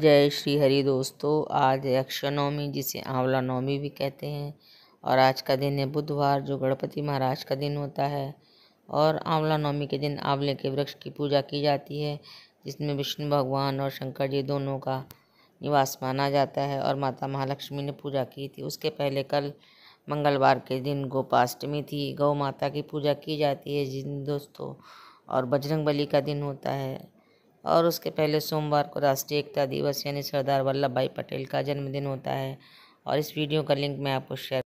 जय श्री हरि दोस्तों आज नवमी जिसे आंवला नवमी भी कहते हैं और आज का दिन है बुधवार जो गणपति महाराज का दिन होता है और आंवला नवमी के दिन आंवले के वृक्ष की पूजा की जाती है जिसमें विष्णु भगवान और शंकर जी दोनों का निवास माना जाता है और माता महालक्ष्मी ने पूजा की थी उसके पहले कल मंगलवार के दिन गोपाष्टमी थी गौ माता की पूजा की जाती है जिन दोस्तों और बजरंग बली का दिन होता है और उसके पहले सोमवार को राष्ट्रीय एकता दिवस यानी सरदार वल्लभ भाई पटेल का जन्मदिन होता है और इस वीडियो का लिंक मैं आपको शेयर